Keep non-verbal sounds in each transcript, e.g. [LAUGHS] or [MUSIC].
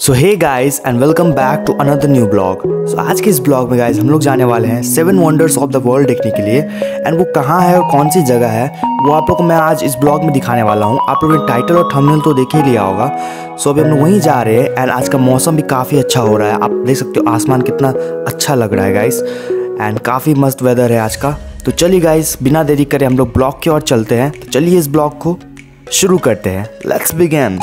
so hey guys and welcome back to another new blog so आज के इस blog में गाइस हम लोग जाने वाले हैं seven wonders of the world देखने के लिए एंड वो कहाँ है और कौन सी जगह है वो आप लोग को मैं आज इस ब्लॉग में दिखाने वाला हूँ आप लोगों ने टाइटल और थंबनेल तो देख ही लिया होगा सो अभी हम लोग वहीं जा रहे हैं एंड आज का मौसम भी काफ़ी अच्छा हो रहा है आप देख सकते हो आसमान कितना अच्छा लग रहा है गाइस एंड काफ़ी मस्त वेदर है आज का तो चलिए गाइस बिना देरी करें हम लोग ब्लॉग की ओर चलते हैं तो चलिए इस ब्लॉग को शुरू करते हैं लेट्स बिगेन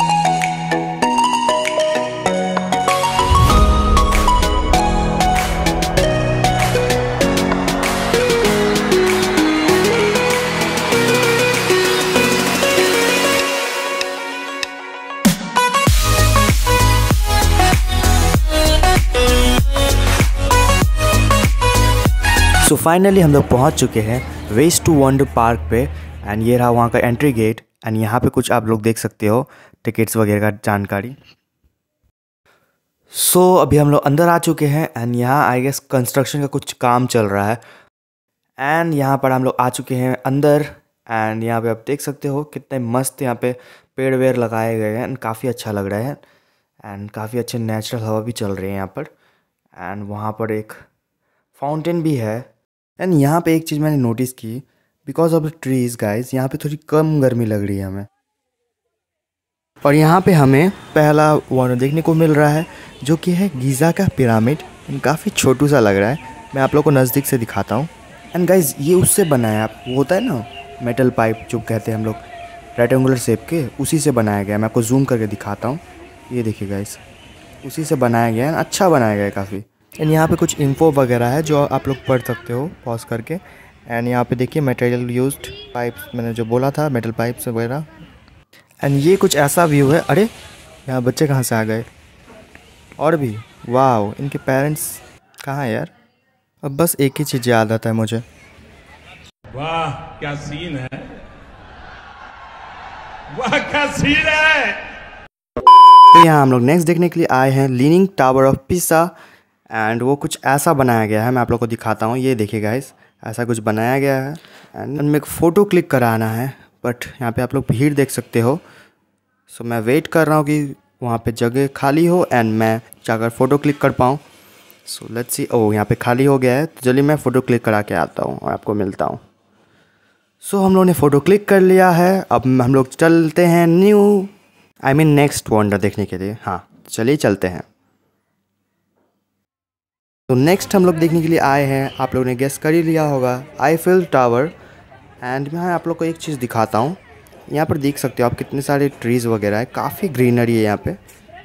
सो फाइनली हम लोग पहुँच चुके हैं वेस्ट टू वंडर पार्क पे एंड ये रहा वहाँ का एंट्री गेट एंड यहाँ पे कुछ आप लोग देख सकते हो टिकट्स वगैरह का जानकारी सो so, अभी हम लोग अंदर आ चुके हैं एंड यहाँ आई गेस कंस्ट्रक्शन का कुछ काम चल रहा है एंड यहाँ पर हम लोग आ चुके हैं अंदर एंड यहाँ पे आप देख सकते हो कितने मस्त यहाँ पे पेड़ वेड़ लगाए गए हैं एंड काफ़ी अच्छा लग रहा है एंड काफ़ी अच्छे नेचुरल हवा भी चल रही है यहाँ पर एंड वहाँ पर एक फाउंटेन भी है एंड यहाँ पे एक चीज़ मैंने नोटिस की because of the trees guys यहाँ पे थोड़ी कम गर्मी लग रही है हमें और यहाँ पे हमें पहला वार्नर देखने को मिल रहा है जो कि है गीज़ा का पिरामिड काफ़ी छोटू सा लग रहा है मैं आप लोग को नज़दीक से दिखाता हूँ एंड गाइज ये उससे बनाया आप वो होता है ना मेटल पाइप जो कहते हैं हम लोग रेक्टेंगुलर शेप के उसी से बनाया गया है मैं आपको जूम करके दिखाता हूँ ये देखिए गाइज उसी से बनाया गया है अच्छा बनाया गया है काफ़ी एंड यहाँ पे कुछ इन्फो वगैरह है जो आप लोग पढ़ सकते हो पॉज करके एंड यहाँ पे देखिए मटेरियल यूज्ड पाइप्स मैंने जो बोला था मेटल पाइप्स वगैरह एंड ये कुछ ऐसा व्यू है अरे यहाँ बच्चे कहाँ से आ गए और भी वाह इनके पेरेंट्स कहाँ यार अब बस एक ही चीज़ याद आता है मुझे वाह क्या सीन है वाह क्या सीन है तो यहाँ हम लोग नेक्स्ट देखने के लिए आए हैं Leaning Tower of Pisa and वो कुछ ऐसा बनाया गया है मैं आप लोग को दिखाता हूँ ये देखिए गाइस ऐसा कुछ बनाया गया है एंड मैं एक फ़ोटो क्लिक कराना है बट यहाँ पे आप लोग भीड़ देख सकते हो सो so, मैं वेट कर रहा हूँ कि वहाँ पे जगह खाली हो एंड मैं जाकर फ़ोटो क्लिक कर पाऊँ सो लेट्स सी ओ यहाँ पे खाली हो गया है तो चलिए मैं फ़ोटो क्लिक करा के आता हूँ और आपको मिलता हूँ सो so, हम लोगों ने फ़ोटो क्लिक कर लिया है अब हम लोग चलते हैं new I mean next wonder देखने के लिए हाँ चलिए चलते हैं तो नेक्स्ट हम लोग देखने के लिए आए हैं आप लोगों ने गेस कर ही लिया होगा आईफिल टावर एंड मैं आप लोग को एक चीज़ दिखाता हूँ यहाँ पर देख सकते हो आप कितने सारे ट्रीज़ वगैरह है काफ़ी ग्रीनरी है यहाँ पे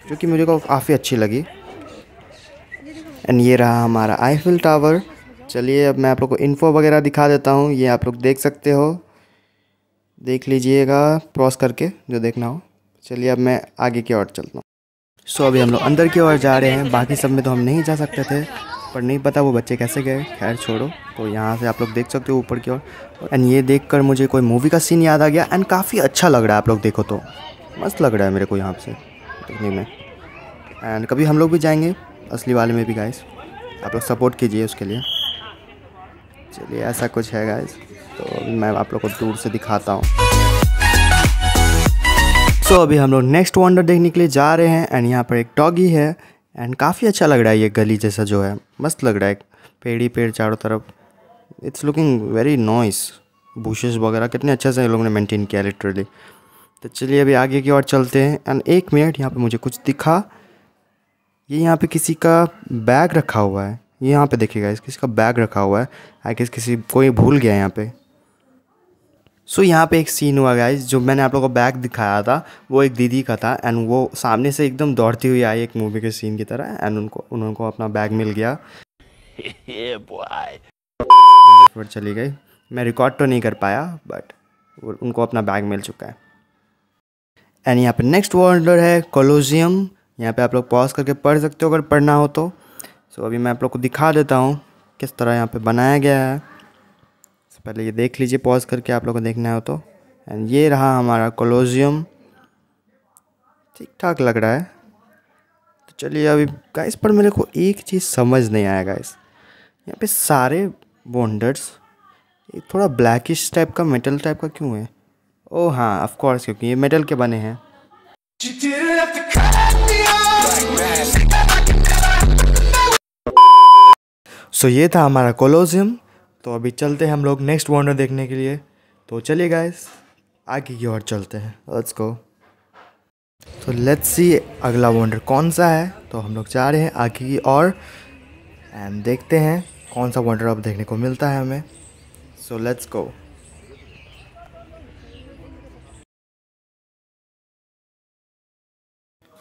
जो कि मुझे काफ़ी अच्छी लगी एंड ये रहा हमारा आईफिल टावर चलिए अब मैं आप लोग को इन्फो वगैरह दिखा देता हूँ ये आप लोग देख सकते हो देख लीजिएगा क्रॉस करके जो देखना हो चलिए अब मैं आगे की ओर चलता हूँ सो so, अभी हम लोग अंदर की ओर जा रहे हैं बाकी सब में तो हम नहीं जा सकते थे पर नहीं पता वो बच्चे कैसे गए खैर छोड़ो तो यहाँ से आप लोग देख सकते हो ऊपर की ओर एंड ये देख कर मुझे कोई मूवी का सीन याद आ गया एंड काफ़ी अच्छा लग रहा है आप लोग देखो तो मस्त लग रहा है मेरे को यहाँ से देखने में एंड कभी हम लोग भी जाएंगे असली वाले में भी गाइस आप लोग सपोर्ट कीजिए उसके लिए चलिए ऐसा कुछ है गाइस तो मैं आप लोग को दूर से दिखाता हूँ सो so, अभी हम लोग नेक्स्ट वंडर देखने के लिए जा रहे हैं एंड यहाँ पर एक डॉगी है एंड काफ़ी अच्छा लग रहा है ये गली जैसा जो है मस्त लग रहा है पेड़ ही पेड़ चारों तरफ it's looking very nice bushes वगैरह कितने अच्छे से इन लोगों ने मेंटेन किया लिटरली तो चलिए अभी आगे की ओर चलते हैं एंड एक मिनट यहाँ पे मुझे कुछ दिखा ये यहाँ पे किसी का बैग रखा हुआ है ये यहाँ पे देखिएगा इस किसी का बैग रखा हुआ है आई गेस किसी कोई भूल गया है यहाँ पे सो so, यहाँ पे एक सीन हुआ गया जो मैंने आप लोगों को बैग दिखाया था वो एक दीदी का था एंड वो सामने से एकदम दौड़ती हुई आई एक मूवी के सीन की तरह एंड उनको उनको अपना बैग मिल गया [LAUGHS] yeah, चली गई मैं रिकॉर्ड तो नहीं कर पाया बट उनको अपना बैग मिल चुका है एंड यहाँ पे नेक्स्ट वर्डर है कोलोजियम यहाँ पे आप लोग पॉज करके पढ़ सकते हो अगर पढ़ना हो तो सो so, अभी मैं आप लोग को दिखा देता हूँ किस तरह यहाँ पे बनाया गया है पहले ये देख लीजिए पॉज करके आप लोगों को देखना हो तो एंड ये रहा हमारा कोलोजियम ठीक ठाक लग रहा है तो चलिए अभी गाइस पर मेरे को एक चीज़ समझ नहीं आया गाइस यहाँ पे सारे बोंडर्स ये थोड़ा ब्लैकिश टाइप का मेटल टाइप का क्यों है ओ oh, हाँ ऑफकोर्स क्योंकि ये मेटल के बने हैं सो so, ये था हमारा कोलोजियम तो अभी चलते हैं हम लोग नेक्स्ट वार्नर देखने के लिए तो चलिए गाइस आगे की ओर चलते हैं लेट्स गो तो लेट्स सी अगला वंडर कौन सा है तो हम लोग जा रहे हैं आगे की ओर एंड देखते हैं कौन सा वंडर अब देखने को मिलता है हमें सो लेट्स गो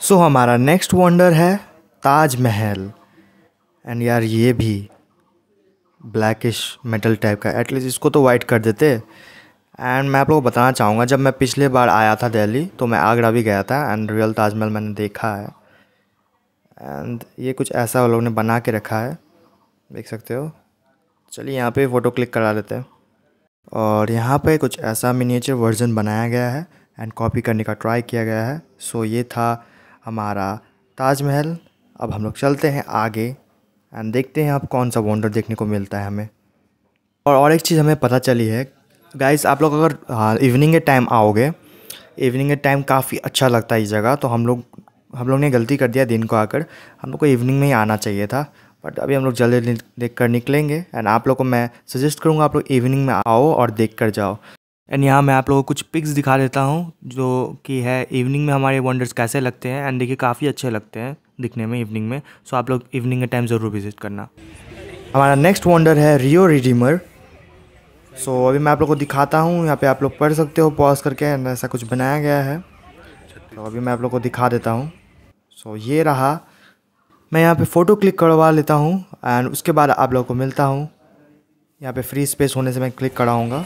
सो हमारा नेक्स्ट वॉन्डर है ताजमहल एंड यार ये भी ब्लैकिश मेटल टाइप का एटलीस्ट इसको तो वाइट कर देते एंड मैं आप लोगों को बताना चाहूँगा जब मैं पिछले बार आया था दिल्ली तो मैं आगरा भी गया था एंड रियल ताजमहल मैंने देखा है एंड ये कुछ ऐसा वो लोगों ने बना के रखा है देख सकते हो चलिए यहाँ पे फ़ोटो क्लिक करा लेते हैं और यहाँ पे कुछ ऐसा मिनिएचर वर्जन बनाया गया है एंड कॉपी करने का ट्राई किया गया है सो ये था हमारा ताजमहल अब हम लोग चलते हैं आगे एंड देखते हैं आप कौन सा वंडर देखने को मिलता है हमें और और एक चीज़ हमें पता चली है गाइस आप लोग अगर हाँ इवनिंग के टाइम आओगे इवनिंग के टाइम काफ़ी अच्छा लगता है इस जगह तो हम लोग हम लोग ने गलती कर दिया दिन को आकर हम लोग को इवनिंग में ही आना चाहिए था बट अभी हम लोग जल्दी देख कर निकलेंगे एंड आप लोग को मैं सजेस्ट करूँगा आप लोग इवनिंग में आओ और देख कर जाओ एंड यहाँ मैं आप लोगों को कुछ पिक्स दिखा देता हूँ जो कि है इवनिंग में हमारे वंडर्स कैसे लगते हैं एंड देखिए काफ़ी अच्छे लगते हैं दिखने में इवनिंग में सो आप लोग इवनिंग के टाइम ज़रूर विजिट करना हमारा नेक्स्ट वंडर है रियो रिडीमर सो so, अभी मैं आप लोग को दिखाता हूँ यहाँ पे आप लोग पढ़ सकते हो पॉज करके ऐसा कुछ बनाया गया है तो so, अभी मैं आप लोग को दिखा देता हूँ सो so, ये रहा मैं यहाँ पे फ़ोटो क्लिक करवा लेता हूँ एंड उसके बाद आप लोग को मिलता हूँ यहाँ पे फ्री स्पेस होने से मैं क्लिक कराऊँगा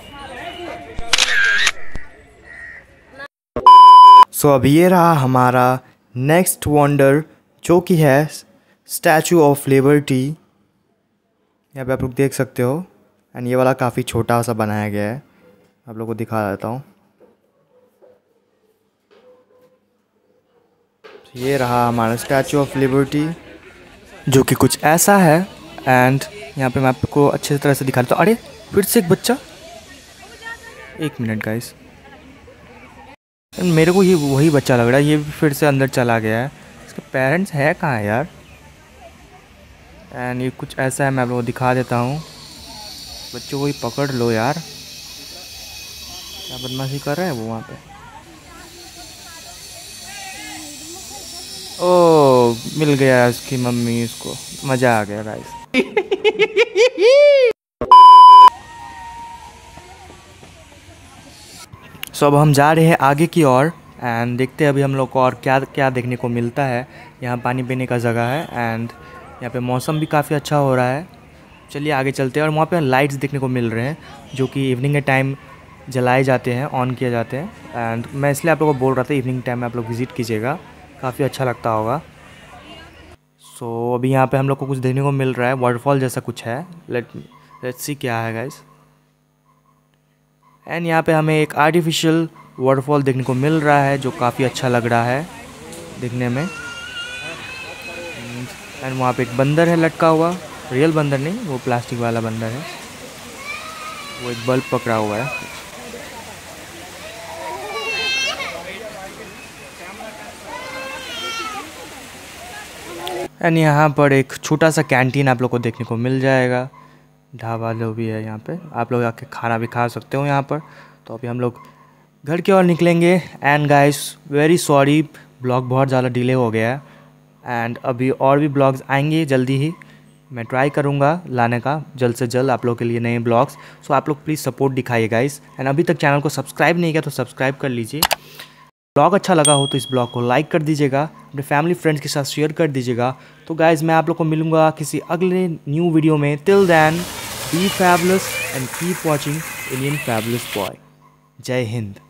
सो so, अब ये रहा हमारा नेक्स्ट वंडर जो कि है स्टैचू ऑफ लिबर्टी यहाँ पे आप लोग देख सकते हो एंड ये वाला काफ़ी छोटा सा बनाया गया है आप लोग को दिखा देता हूँ तो ये रहा हमारा स्टैचू ऑफ लिबर्टी जो कि कुछ ऐसा है एंड यहाँ पे मैं आपको अच्छे तरह से दिखा देता हूँ अरे फिर से एक बच्चा एक मिनट गाइस मेरे को ये वही बच्चा लग रहा है ये फिर से अंदर चला गया है इसके पेरेंट्स है कहाँ है यार एंड ये कुछ ऐसा है मैं आप लोगों को दिखा देता हूँ बच्चों को ही पकड़ लो यार क्या बदमाशी कर रहे हैं वो वहाँ पे ओ मिल गया उसकी मम्मी उसको मज़ा आ गया गाइस सो [LAUGHS] अब हम जा रहे हैं आगे की ओर एंड देखते हैं अभी हम लोग को और क्या क्या देखने को मिलता है यहाँ पानी पीने का जगह है एंड यहाँ पे मौसम भी काफ़ी अच्छा हो रहा है चलिए आगे चलते हैं और वहाँ पे लाइट्स देखने को मिल रहे हैं जो कि इवनिंग के टाइम जलाए जाते हैं ऑन किए जाते हैं एंड मैं इसलिए आप लोग को बोल रहा था इवनिंग टाइम में आप लोग विज़िट कीजिएगा काफ़ी अच्छा लगता होगा सो so, अभी यहाँ पर हम लोग को कुछ देखने को मिल रहा है वाटरफॉल जैसा कुछ है लेट लेट्स सी क्या है गाइस एंड यहाँ पे हमें एक आर्टिफिशियल वाटरफॉल देखने को मिल रहा है जो काफ़ी अच्छा लग रहा है देखने में एंड वहाँ पे एक बंदर है लटका हुआ रियल बंदर नहीं वो प्लास्टिक वाला बंदर है वो एक बल्ब पकड़ा हुआ है एंड यहाँ पर एक छोटा सा कैंटीन आप लोग को देखने को मिल जाएगा ढाबा जो भी है यहाँ पे आप लोग आके खाना भी खा सकते हो यहाँ पर तो अभी हम लोग घर के और निकलेंगे and guys very sorry blog बहुत ज़्यादा डिले हो गया है एंड अभी और भी ब्लॉग्स आएंगे जल्दी ही मैं ट्राई करूँगा लाने का जल्द से जल्द आप लोग के लिए नए ब्लॉग्स सो आप लोग प्लीज़ सपोर्ट दिखाइए गाइस एंड अभी तक चैनल को सब्सक्राइब नहीं किया तो सब्सक्राइब कर लीजिए ब्लॉग अच्छा लगा हो तो इस ब्लॉग को लाइक कर दीजिएगा अपने फैमिली फ्रेंड्स के साथ शेयर कर दीजिएगा तो गाइज मैं आप लोग को मिलूँगा किसी अगले न्यू वीडियो में till then be fabulous and keep watching Indian fabulous boy Jai Hind